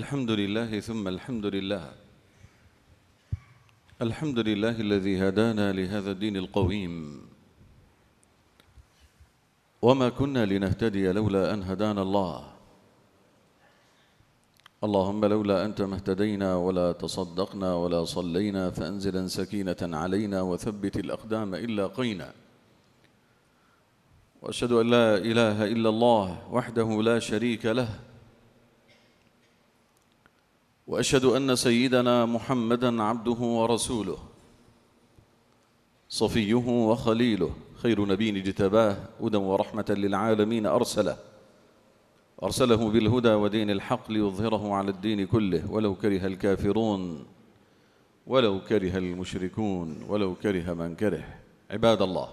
الحمد لله ثم الحمد لله الحمد لله الذي هدانا لهذا الدين القويم وما كنا لنهتدي لولا أن هدانا الله اللهم لولا أنت ما اهتدينا ولا تصدقنا ولا صلينا فأنزلا سكينة علينا وثبت الأقدام إلا قينا وأشهد أن لا إله إلا الله وحده لا شريك له واشهد ان سيدنا محمدا عبده ورسوله صفيه وخليله خير نبي اجتباه هدى ورحمه للعالمين ارسله ارسله بالهدى ودين الحق ليظهره على الدين كله ولو كره الكافرون ولو كره المشركون ولو كره من كره عباد الله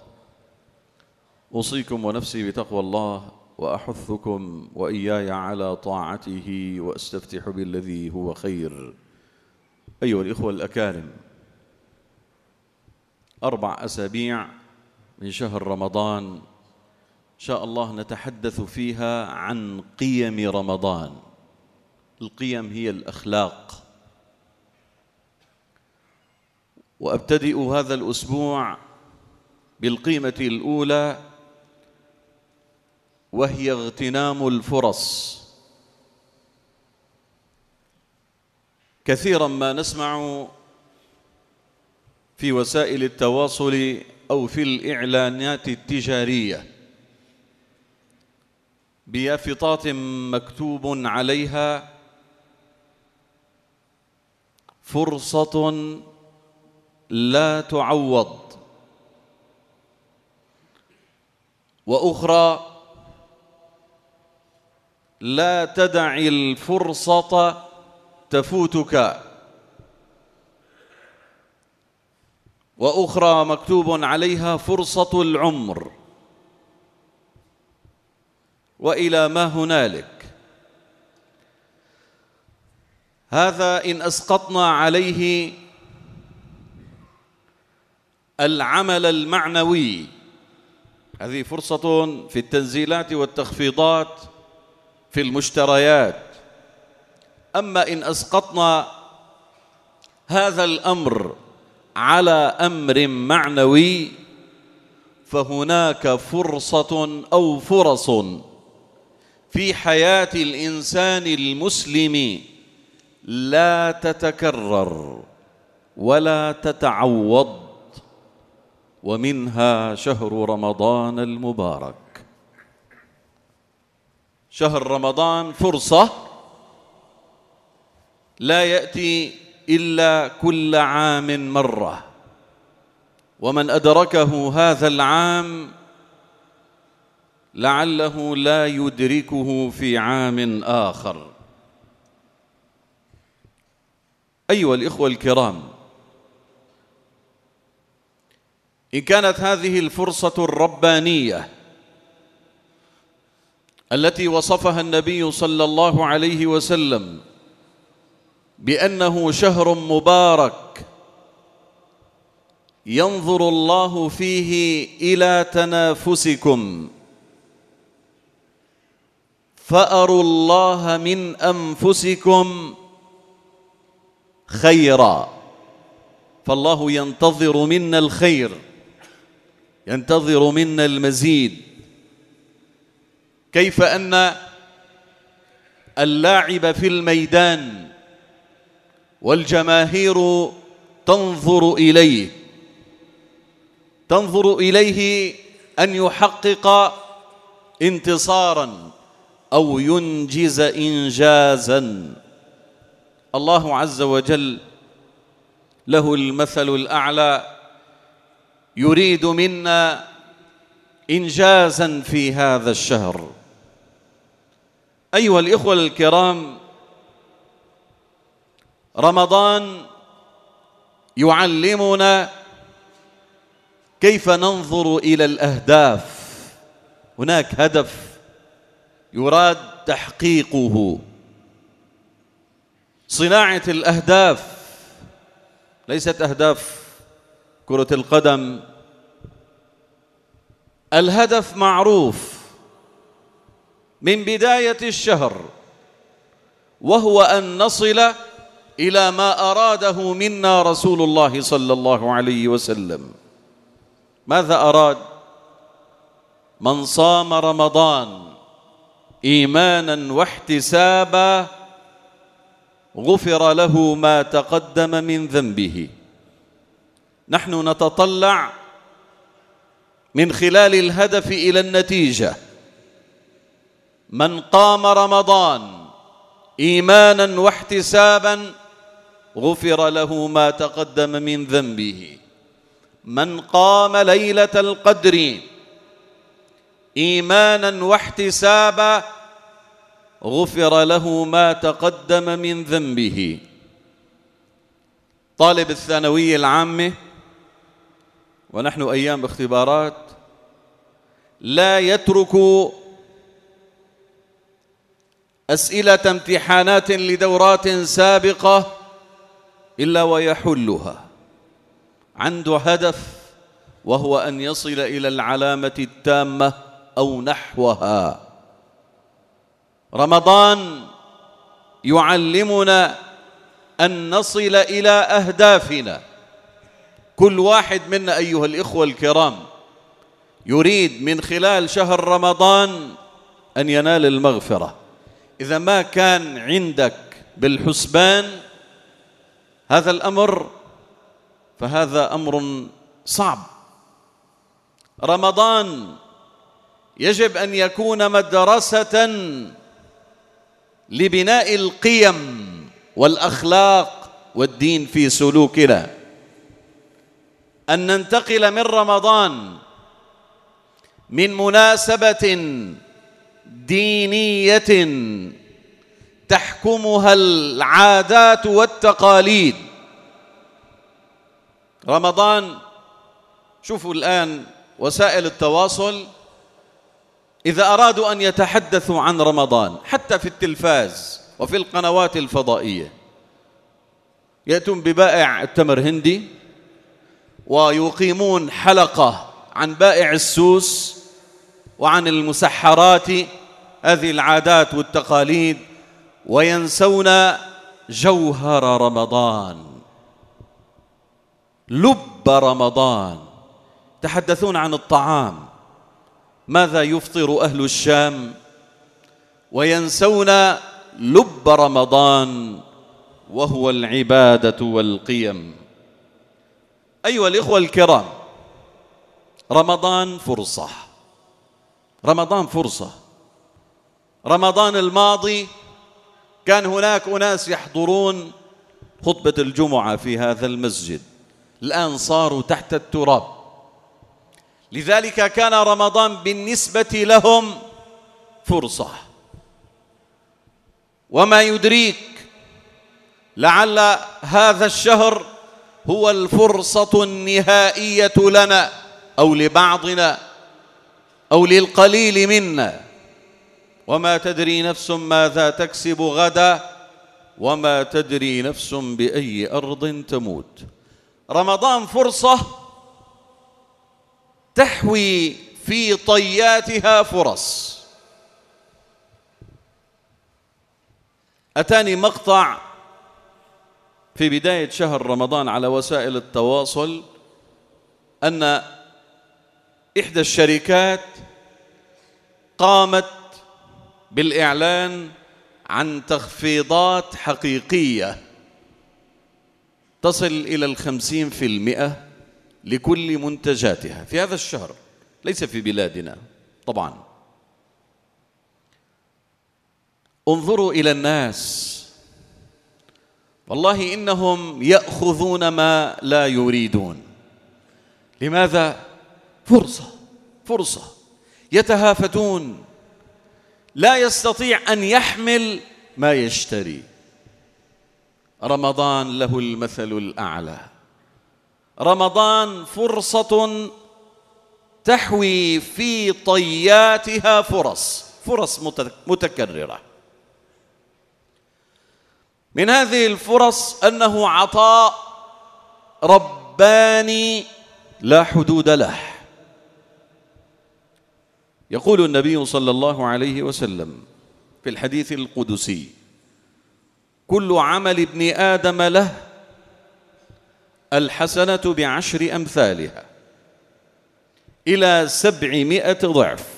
اوصيكم ونفسي بتقوى الله واحثكم واياي على طاعته واستفتح بالذي هو خير ايها الاخوه الاكارم اربع اسابيع من شهر رمضان ان شاء الله نتحدث فيها عن قيم رمضان القيم هي الاخلاق وابتدئ هذا الاسبوع بالقيمه الاولى وهي اغتنام الفرص كثيرا ما نسمع في وسائل التواصل او في الاعلانات التجاريه بيافطات مكتوب عليها فرصه لا تعوض واخرى لا تدع الفرصة تفوتك وأخرى مكتوب عليها فرصة العمر وإلى ما هنالك هذا إن أسقطنا عليه العمل المعنوي هذه فرصة في التنزيلات والتخفيضات في المشتريات أما إن أسقطنا هذا الأمر على أمر معنوي فهناك فرصة أو فرص في حياة الإنسان المسلم لا تتكرر ولا تتعوض ومنها شهر رمضان المبارك شهر رمضان فرصة لا يأتي إلا كل عام مرة ومن أدركه هذا العام لعله لا يدركه في عام آخر أيها الإخوة الكرام إن كانت هذه الفرصة الربانية التي وصفها النبي صلى الله عليه وسلم بأنه شهر مبارك ينظر الله فيه إلى تنافسكم فأروا الله من أنفسكم خيرا فالله ينتظر منا الخير ينتظر منا المزيد كيف أن اللاعب في الميدان والجماهير تنظر إليه تنظر إليه أن يحقق انتصارا أو ينجز إنجازا الله عز وجل له المثل الأعلى يريد منا إنجازا في هذا الشهر أيها الإخوة الكرام رمضان يعلمنا كيف ننظر إلى الأهداف هناك هدف يراد تحقيقه صناعة الأهداف ليست أهداف كرة القدم الهدف معروف من بداية الشهر وهو أن نصل إلى ما أراده منا رسول الله صلى الله عليه وسلم ماذا أراد؟ من صام رمضان إيمانا واحتسابا غفر له ما تقدم من ذنبه نحن نتطلع من خلال الهدف إلى النتيجة من قام رمضان إيمانا واحتسابا غفر له ما تقدم من ذنبه من قام ليلة القدر إيمانا واحتسابا غفر له ما تقدم من ذنبه طالب الثانوية العامة ونحن أيام اختبارات لا يترك أسئلة امتحانات لدورات سابقة إلا ويحلها عنده هدف وهو أن يصل إلى العلامة التامة أو نحوها رمضان يعلمنا أن نصل إلى أهدافنا كل واحد منا أيها الإخوة الكرام يريد من خلال شهر رمضان أن ينال المغفرة إذا ما كان عندك بالحسبان هذا الأمر فهذا أمر صعب رمضان يجب أن يكون مدرسة لبناء القيم والأخلاق والدين في سلوكنا أن ننتقل من رمضان من مناسبة دينيه تحكمها العادات والتقاليد رمضان شوفوا الان وسائل التواصل اذا ارادوا ان يتحدثوا عن رمضان حتى في التلفاز وفي القنوات الفضائيه ياتون ببائع التمر هندي ويقيمون حلقه عن بائع السوس وعن المسحرات هذه العادات والتقاليد وينسون جوهر رمضان لب رمضان تحدثون عن الطعام ماذا يفطر أهل الشام وينسون لب رمضان وهو العبادة والقيم أيها الإخوة الكرام رمضان فرصة رمضان فرصة رمضان الماضي كان هناك أناس يحضرون خطبة الجمعة في هذا المسجد الآن صاروا تحت التراب لذلك كان رمضان بالنسبة لهم فرصة وما يدريك لعل هذا الشهر هو الفرصة النهائية لنا أو لبعضنا أو للقليل منا وما تدري نفس ماذا تكسب غدا وما تدري نفس بأي أرض تموت رمضان فرصة تحوي في طياتها فرص أتاني مقطع في بداية شهر رمضان على وسائل التواصل أن إحدى الشركات قامت بالإعلان عن تخفيضات حقيقية تصل إلى الخمسين في المئة لكل منتجاتها في هذا الشهر ليس في بلادنا طبعا انظروا إلى الناس والله إنهم يأخذون ما لا يريدون لماذا؟ فرصة فرصة يتهافتون لا يستطيع أن يحمل ما يشتري رمضان له المثل الأعلى رمضان فرصة تحوي في طياتها فرص فرص متكررة من هذه الفرص أنه عطاء رباني لا حدود له يقول النبي صلى الله عليه وسلم في الحديث القدسي كل عمل ابن ادم له الحسنه بعشر امثالها الى سبعمائه ضعف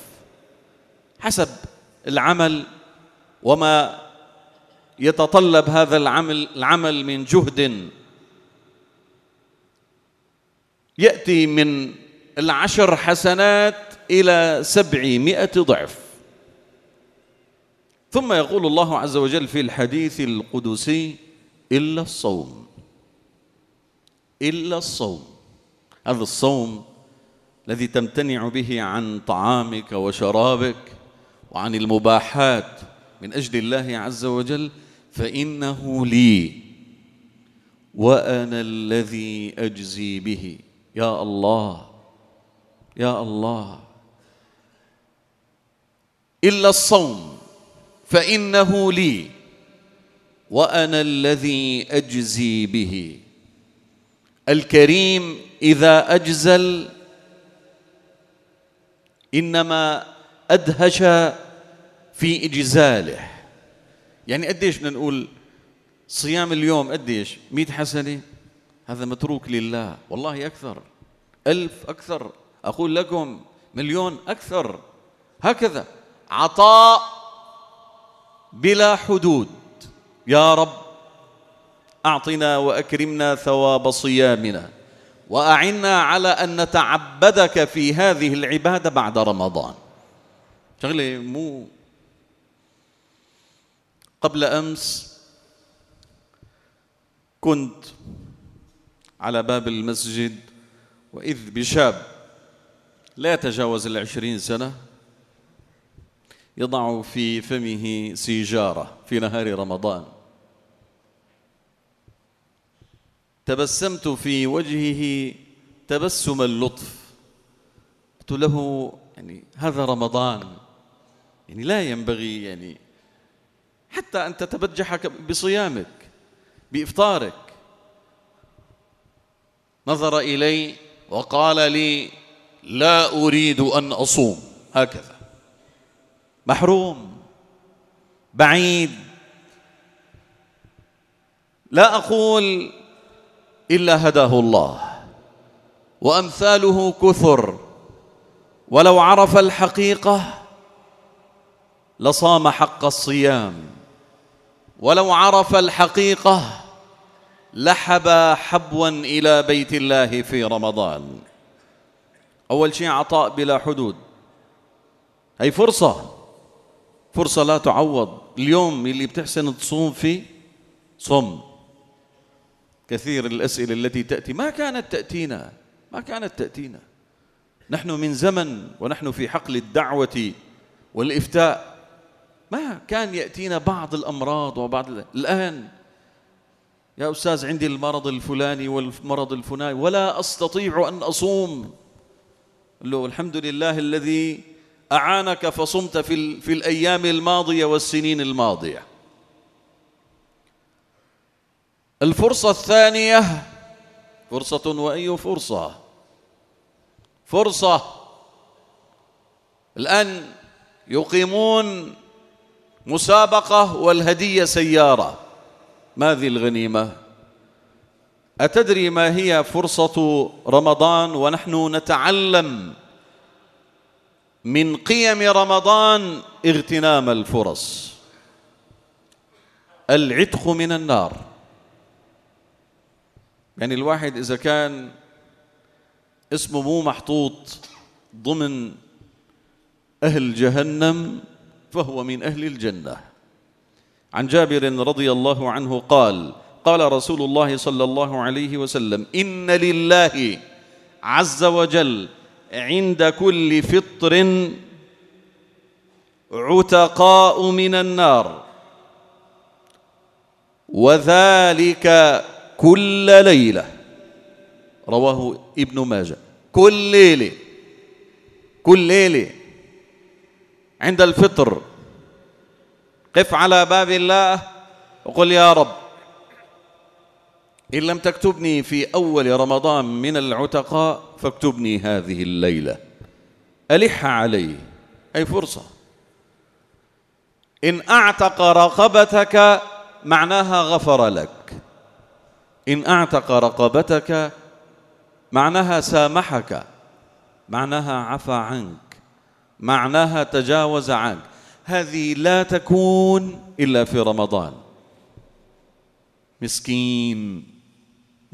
حسب العمل وما يتطلب هذا العمل العمل من جهد ياتي من العشر حسنات إلى سبعمائة ضعف ثم يقول الله عز وجل في الحديث القدسي إلا الصوم إلا الصوم هذا الصوم الذي تمتنع به عن طعامك وشرابك وعن المباحات من أجل الله عز وجل فإنه لي وأنا الذي أجزي به يا الله يا الله إلا الصوم فإنه لي وأنا الذي أجزي به الكريم إذا أجزل إنما أدهش في إجزاله يعني قديش بدنا نقول صيام اليوم قديش 100 حسنة هذا متروك لله والله أكثر ألف أكثر أقول لكم مليون أكثر هكذا عطاء بلا حدود يا رب أعطنا وأكرمنا ثواب صيامنا وأعنا على أن نتعبدك في هذه العبادة بعد رمضان شغلة مو قبل أمس كنت على باب المسجد وإذ بشاب لا يتجاوز العشرين سنة يضع في فمه سيجارة في نهار رمضان تبسمت في وجهه تبسم اللطف قلت له يعني هذا رمضان يعني لا ينبغي يعني حتى أن تتبجح بصيامك بإفطارك نظر إلي وقال لي لا أريد أن أصوم هكذا محروم بعيد لا اقول الا هداه الله وامثاله كثر ولو عرف الحقيقه لصام حق الصيام ولو عرف الحقيقه لحب حبوا الى بيت الله في رمضان اول شيء عطاء بلا حدود هي فرصه فرصة لا تعوض اليوم اللي بتحسن تصوم فيه صم كثير الأسئلة التي تأتي ما كانت تأتينا ما كانت تأتينا نحن من زمن ونحن في حقل الدعوة والإفتاء ما كان يأتينا بعض الأمراض وبعض الآن يا أستاذ عندي المرض الفلاني والمرض الفلاني ولا أستطيع أن أصوم له الحمد لله الذي أعانك فصمت في, في الأيام الماضية والسنين الماضية الفرصة الثانية فرصة وأي فرصة فرصة الآن يقيمون مسابقة والهدية سيارة ما ذي الغنيمة أتدري ما هي فرصة رمضان ونحن نتعلم من قيم رمضان اغتنام الفرص العتق من النار يعني الواحد إذا كان اسمه مو محطوط ضمن أهل جهنم فهو من أهل الجنة عن جابر رضي الله عنه قال قال رسول الله صلى الله عليه وسلم إن لله عز وجل عند كل فطر عتقاء من النار وذلك كل ليله رواه ابن ماجه كل ليله كل ليله عند الفطر قف على باب الله وقل يا رب إن لم تكتبني في أول رمضان من العتقاء فاكتبني هذه الليلة ألح عليه أي فرصة إن أعتق رقبتك معناها غفر لك إن أعتق رقبتك معناها سامحك معناها عفى عنك معناها تجاوز عنك هذه لا تكون إلا في رمضان مسكين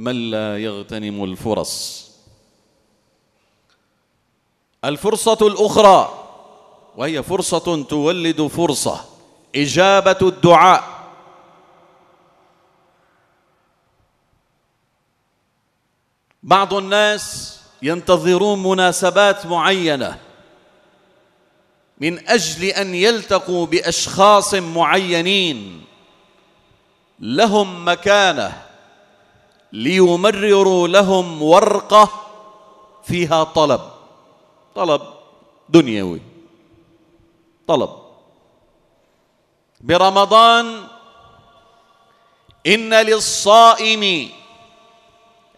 من لا يغتنم الفرص الفرصة الأخرى وهي فرصة تولد فرصة إجابة الدعاء بعض الناس ينتظرون مناسبات معينة من أجل أن يلتقوا بأشخاص معينين لهم مكانه ليمرروا لهم ورقة فيها طلب طلب دنيوي طلب برمضان إن للصائم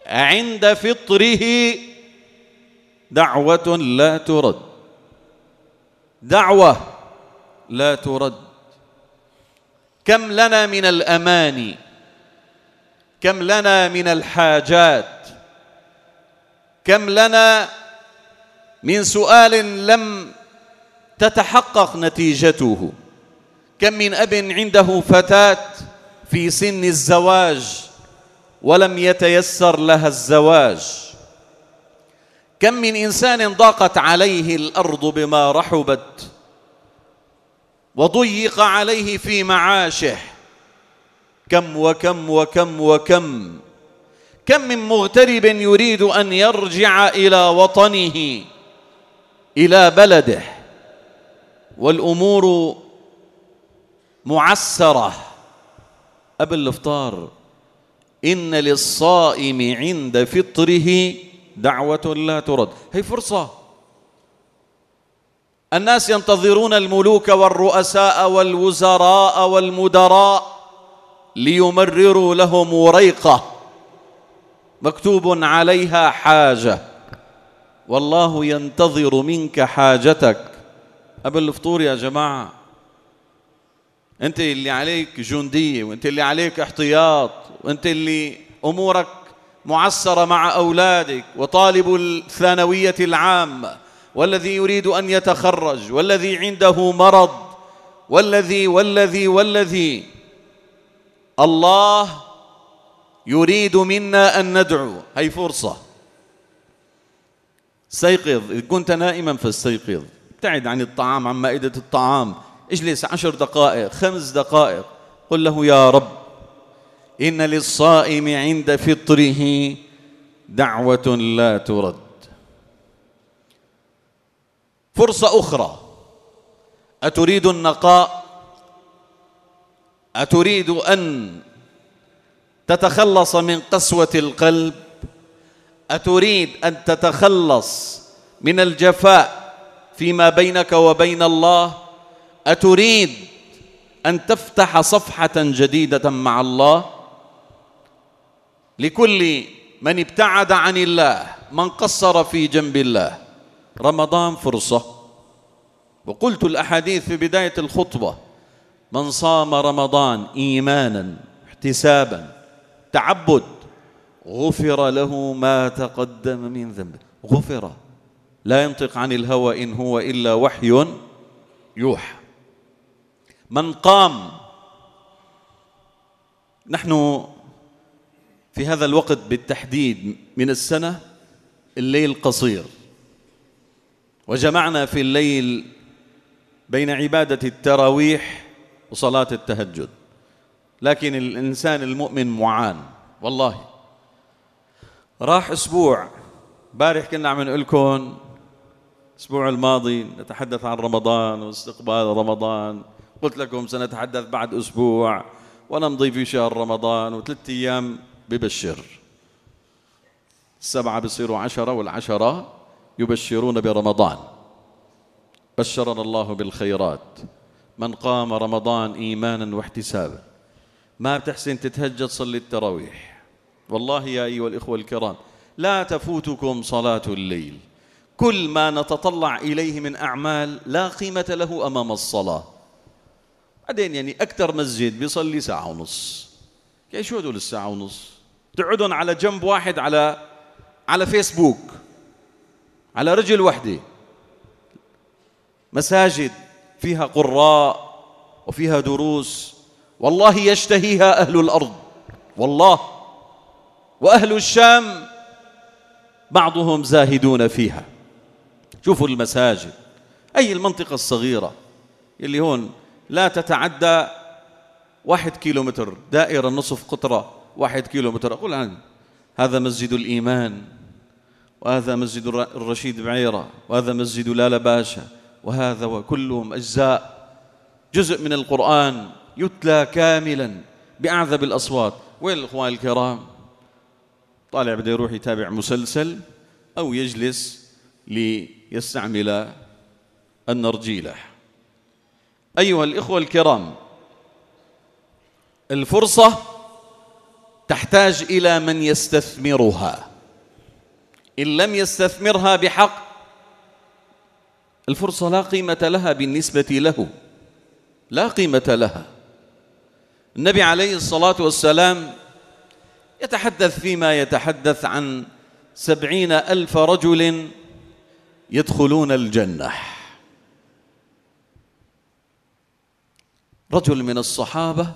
عند فطره دعوة لا ترد دعوة لا ترد كم لنا من الأماني كم لنا من الحاجات كم لنا من سؤال لم تتحقق نتيجته كم من اب عنده فتاه في سن الزواج ولم يتيسر لها الزواج كم من انسان ضاقت عليه الارض بما رحبت وضيق عليه في معاشه كم وكم وكم وكم كم من مغترب يريد أن يرجع إلى وطنه إلى بلده والأمور معسرة قبل الإفطار إن للصائم عند فطره دعوة لا ترد هي فرصة الناس ينتظرون الملوك والرؤساء والوزراء والمدراء ليمرروا لهم وريقة مكتوب عليها حاجة والله ينتظر منك حاجتك قبل الفطور يا جماعة أنت اللي عليك جندية وأنت اللي عليك احتياط وأنت اللي أمورك معسرة مع أولادك وطالب الثانوية العامة والذي يريد أن يتخرج والذي عنده مرض والذي والذي والذي الله يريد منا أن ندعو هي فرصة استيقظ إذا كنت نائما فاستيقظ ابتعد عن الطعام عن مائدة الطعام اجلس عشر دقائق خمس دقائق قل له يا رب إن للصائم عند فطره دعوة لا ترد فرصة أخرى أتريد النقاء أتريد أن تتخلص من قسوة القلب أتريد أن تتخلص من الجفاء فيما بينك وبين الله أتريد أن تفتح صفحة جديدة مع الله لكل من ابتعد عن الله من قصر في جنب الله رمضان فرصة وقلت الأحاديث في بداية الخطبة من صام رمضان ايمانا احتسابا تعبد غفر له ما تقدم من ذنبه غفر لا ينطق عن الهوى ان هو الا وحي يوحى من قام نحن في هذا الوقت بالتحديد من السنه الليل قصير وجمعنا في الليل بين عباده التراويح وصلاة التهجد لكن الإنسان المؤمن معان والله راح أسبوع بارح كنا عم نقول لكم الأسبوع الماضي نتحدث عن رمضان واستقبال رمضان قلت لكم سنتحدث بعد أسبوع ونمضي في شهر رمضان وثلاث أيام ببشر السبعة بصيروا عشرة والعشرة يبشرون برمضان بشرنا الله بالخيرات من قام رمضان إيمانا واحتسابا ما بتحسن تتهجد صلي التراويح والله يا أيها الإخوة الكرام لا تفوتكم صلاة الليل كل ما نتطلع إليه من أعمال لا قيمة له أمام الصلاة بعدين يعني أكثر مسجد بيصلي ساعة ونص يعني شو هدول الساعة ونص تقعدهم على جنب واحد على على فيسبوك على رجل وحده مساجد فيها قراء وفيها دروس والله يشتهيها أهل الأرض والله وأهل الشام بعضهم زاهدون فيها شوفوا المساجد أي المنطقة الصغيرة اللي هون لا تتعدى واحد كيلومتر دائرة نصف قطرة واحد كيلومتر أقول عن هذا مسجد الإيمان وهذا مسجد الرشيد بعيرة وهذا مسجد لالا باشا وهذا وكلهم أجزاء جزء من القرآن يتلى كاملا بأعذب الأصوات وين الإخوان الكرام طالع بده يروح يتابع مسلسل أو يجلس ليستعمل النرجيلة أيها الإخوة الكرام الفرصة تحتاج إلى من يستثمرها إن لم يستثمرها بحق الفرصة لا قيمة لها بالنسبة له لا قيمة لها النبي عليه الصلاة والسلام يتحدث فيما يتحدث عن سبعين ألف رجل يدخلون الجنة رجل من الصحابة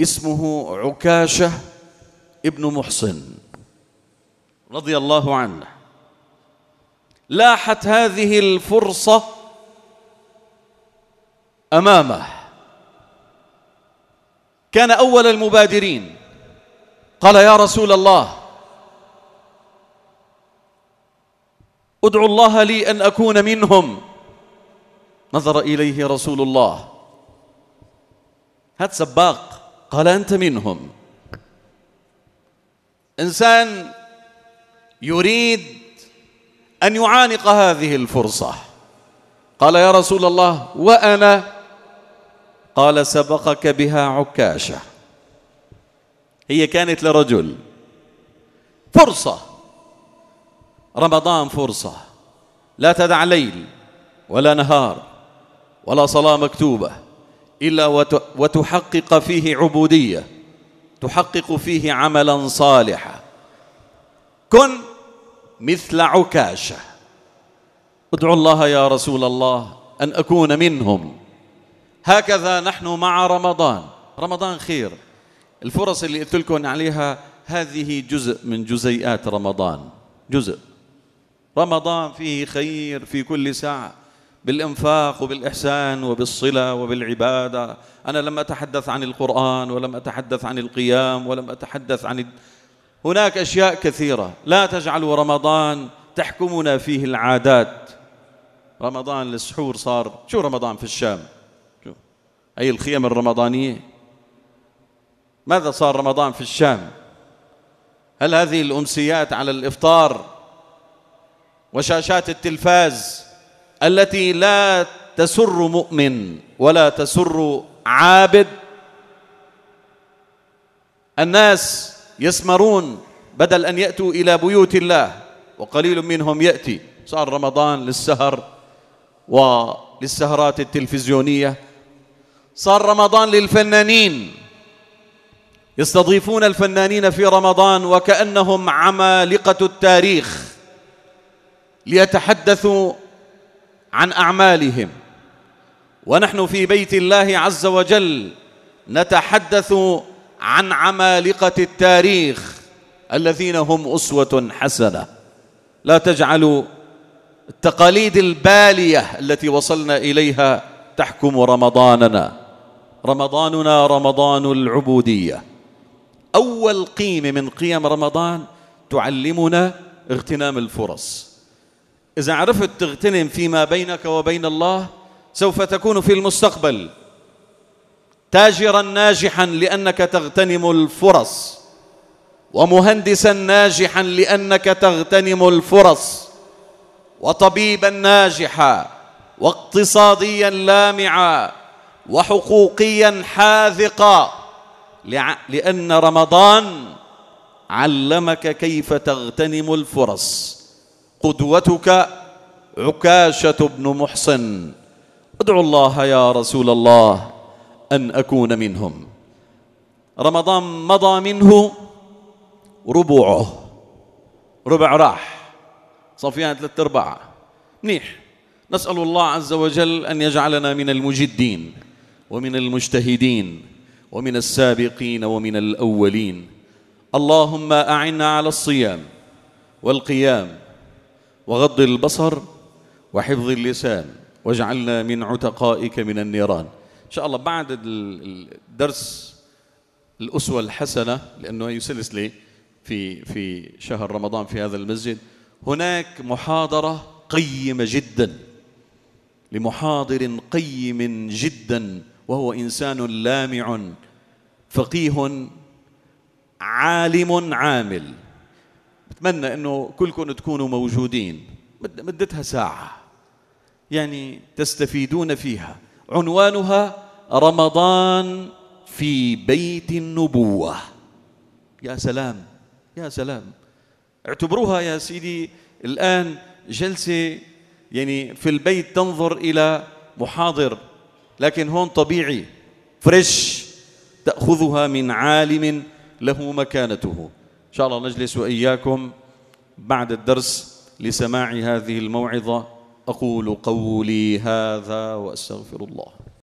اسمه عكاشة ابن محصن رضي الله عنه لاحت هذه الفرصة أمامه كان أول المبادرين قال يا رسول الله ادعو الله لي أن أكون منهم نظر إليه رسول الله هات سباق قال أنت منهم إنسان يريد أن يعانق هذه الفرصة قال يا رسول الله وأنا قال سبقك بها عكاشة هي كانت لرجل فرصة رمضان فرصة لا تدع ليل ولا نهار ولا صلاة مكتوبة إلا وتحقق فيه عبودية تحقق فيه عملا صالحا كن مثل عكاشه ادعو الله يا رسول الله ان اكون منهم هكذا نحن مع رمضان رمضان خير الفرص اللي قلت لكم عليها هذه جزء من جزيئات رمضان جزء رمضان فيه خير في كل ساعه بالإنفاق وبالإحسان وبالصلة وبالعبادة أنا لم أتحدث عن القرآن ولم أتحدث عن القيام ولم أتحدث عن هناك أشياء كثيرة لا تجعلوا رمضان تحكمنا فيه العادات رمضان للسحور صار شو رمضان في الشام شو أي الخيم الرمضانية ماذا صار رمضان في الشام هل هذه الأمسيات على الإفطار وشاشات التلفاز التي لا تسر مؤمن ولا تسر عابد الناس يسمرون بدل أن يأتوا إلى بيوت الله وقليل منهم يأتي صار رمضان للسهر وللسهرات التلفزيونية صار رمضان للفنانين يستضيفون الفنانين في رمضان وكأنهم عمالقة التاريخ ليتحدثوا عن أعمالهم ونحن في بيت الله عز وجل نتحدث عن عمالقة التاريخ الذين هم أسوة حسنة لا تجعلوا التقاليد البالية التي وصلنا إليها تحكم رمضاننا رمضاننا رمضان العبودية أول قيمة من قيم رمضان تعلمنا اغتنام الفرص إذا عرفت تغتنم فيما بينك وبين الله سوف تكون في المستقبل تاجرا ناجحا لأنك تغتنم الفرص ومهندسا ناجحا لأنك تغتنم الفرص وطبيبا ناجحا واقتصاديا لامعا وحقوقيا حاذقا لأن رمضان علمك كيف تغتنم الفرص قدوتك عكاشة بن محصن ادعو الله يا رسول الله أن أكون منهم رمضان مضى منه ربوعه ربع راح صفيان ثلاثة أرباع منيح نسأل الله عز وجل أن يجعلنا من المجدين ومن المجتهدين ومن السابقين ومن الأولين اللهم أعنا على الصيام والقيام وغض البصر وحفظ اللسان واجعلنا من عتقائك من النيران إن شاء الله بعد الدرس الأسوة الحسنة لأنه يسلس لي في في شهر رمضان في هذا المسجد هناك محاضرة قيمة جدا لمحاضر قيم جدا وهو إنسان لامع فقيه عالم عامل بتمنى انه كلكم تكونوا موجودين مدتها ساعه يعني تستفيدون فيها عنوانها رمضان في بيت النبوة يا سلام يا سلام اعتبروها يا سيدي الآن جلسة يعني في البيت تنظر إلى محاضر لكن هون طبيعي فريش تأخذها من عالم له مكانته إن شاء الله نجلس وإياكم بعد الدرس لسماع هذه الموعظة أقول قولي هذا وأستغفر الله